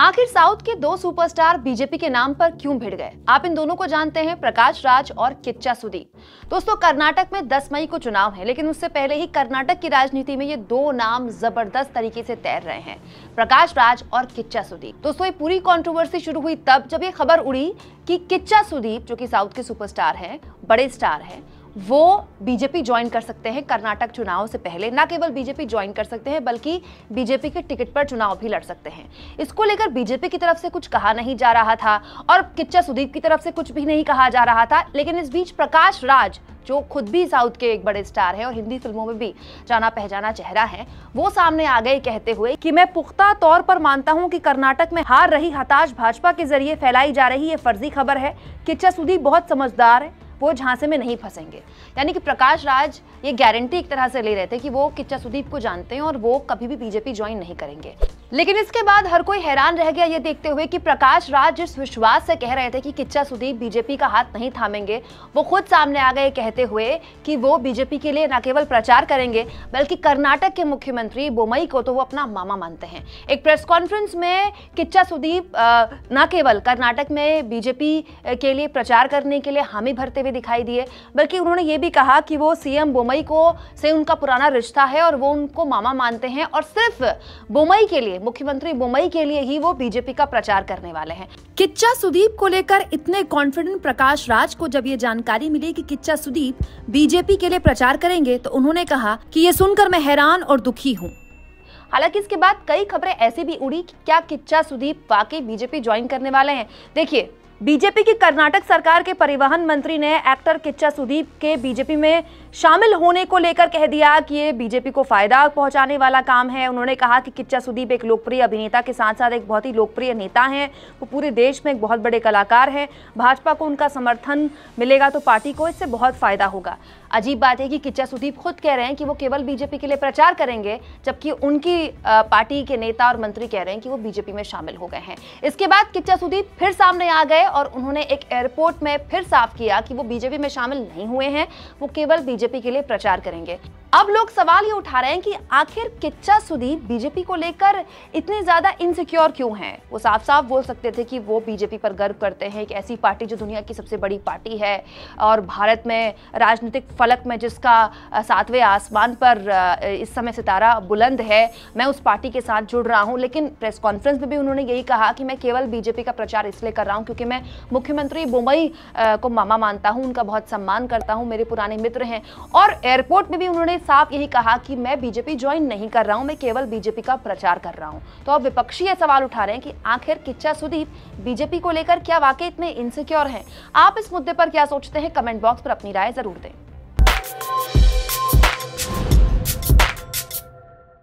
आखिर साउथ के दो सुपरस्टार बीजेपी के नाम पर क्यों भिड़ गए आप इन दोनों को जानते हैं प्रकाश राज और किच्चा सुदीप दोस्तों कर्नाटक में 10 मई को चुनाव है लेकिन उससे पहले ही कर्नाटक की राजनीति में ये दो नाम जबरदस्त तरीके से तैर रहे हैं प्रकाश राज और किच्चा सुदीप दोस्तों ये पूरी कॉन्ट्रोवर्सी शुरू हुई तब जब ये खबर उड़ी कि किच्चा सुदीप जो की साउथ के सुपरस्टार है बड़े स्टार हैं वो बीजेपी ज्वाइन कर सकते हैं कर्नाटक चुनाव से पहले न केवल बीजेपी ज्वाइन कर सकते हैं बल्कि बीजेपी के टिकट पर चुनाव भी लड़ सकते हैं इसको लेकर बीजेपी की तरफ से कुछ कहा नहीं जा रहा था और किच्चा सुदीप की तरफ से कुछ भी नहीं कहा जा रहा था लेकिन इस बीच प्रकाश राज जो खुद भी साउथ के एक बड़े स्टार है और हिंदी फिल्मों में भी जाना पहचाना चेहरा है वो सामने आ गए कहते हुए कि मैं पुख्ता तौर पर मानता हूं कि कर्नाटक में हार रही हताश भाजपा के जरिए फैलाई जा रही ये फर्जी खबर है किच्चा सुदीप बहुत समझदार है वो झांसे में नहीं फंसेंगे यानी कि प्रकाश राज ये गारंटी एक तरह से ले रहे थे कि वो किच्चा सुदीप को जानते हैं और वो कभी भी बीजेपी ज्वाइन नहीं करेंगे लेकिन इसके बाद हर कोई हैरान रह गया ये देखते हुए कि प्रकाश राज जिस विश्वास से कह रहे थे कि किच्चा सुदीप बीजेपी का हाथ नहीं थामेंगे वो खुद सामने आ गए कहते हुए कि वो बीजेपी के लिए न केवल प्रचार करेंगे बल्कि कर्नाटक के मुख्यमंत्री बोमई को तो वो अपना मामा मानते हैं एक प्रेस कॉन्फ्रेंस में किच्चा सुदीप न केवल कर्नाटक में बीजेपी के लिए प्रचार करने के लिए हामी भरते हुए दिखाई दिए बल्कि उन्होंने ये भी कहा कि वो सीएम बोमई को से उनका पुराना रिश्ता है और वो उनको मामा मानते हैं और सिर्फ बोमई के लिए मुख्यमंत्री मुंबई के लिए ही वो बीजेपी का प्रचार करने वाले हैं किच्चा सुदीप को लेकर इतने कॉन्फिडेंट प्रकाश राज को जब ये जानकारी मिली कि किच्चा सुदीप बीजेपी के लिए प्रचार करेंगे तो उन्होंने कहा कि ये सुनकर मैं हैरान और दुखी हूँ हालांकि इसके बाद कई खबरें ऐसी भी उड़ी कि क्या किच्चा सुदीप वाकई बीजेपी ज्वाइन करने वाले हैं देखिए बीजेपी की कर्नाटक सरकार के परिवहन मंत्री ने एक्टर किच्चा सुदीप के बीजेपी में शामिल होने को लेकर कह दिया कि ये बीजेपी को फायदा पहुंचाने वाला काम है उन्होंने कहा कि किच्चा सुदीप एक लोकप्रिय अभिनेता के साथ साथ एक बहुत ही लोकप्रिय नेता हैं वो पूरे देश में एक बहुत बड़े कलाकार हैं भाजपा को उनका समर्थन मिलेगा तो पार्टी को इससे बहुत फायदा होगा अजीब बात है कि किच्चा सुदीप खुद कह रहे हैं कि वो केवल बीजेपी के लिए प्रचार करेंगे जबकि उनकी पार्टी के नेता और मंत्री कह रहे हैं कि वो बीजेपी में शामिल हो गए हैं इसके बाद किच्चा सुदीप फिर सामने आ गए और उन्होंने एक एयरपोर्ट में फिर साफ किया कि वो बीजेपी में शामिल नहीं हुए हैं वो केवल बीजेपी के लिए प्रचार करेंगे अब लोग सवाल ये उठा रहे हैं कि आखिर किच्चा सुदीप बीजेपी को लेकर इतने ज्यादा इनसिक्योर क्यों हैं वो साफ साफ बोल सकते थे कि वो बीजेपी पर गर्व करते हैं एक ऐसी पार्टी जो दुनिया की सबसे बड़ी पार्टी है और भारत में राजनीतिक फलक में जिसका सातवें आसमान पर इस समय सितारा बुलंद है मैं उस पार्टी के साथ जुड़ रहा हूँ लेकिन प्रेस कॉन्फ्रेंस में भी उन्होंने यही कहा कि मैं केवल बीजेपी का प्रचार इसलिए कर रहा हूँ क्योंकि मैं मुख्यमंत्री मुंबई को मामा मानता हूँ उनका बहुत सम्मान करता हूँ मेरे पुराने मित्र हैं और एयरपोर्ट में भी उन्होंने साफ यही कहा कि मैं बीजेपी ज्वाइन नहीं कर रहा हूं मैं केवल बीजेपी का प्रचार कर रहा हूं तो अब विपक्षी ये सवाल उठा रहे हैं कि आखिर किच्चा सुदीप बीजेपी को लेकर क्या वाकई इतने इनसिक्योर हैं आप इस मुद्दे पर क्या सोचते हैं कमेंट बॉक्स पर अपनी राय जरूर दें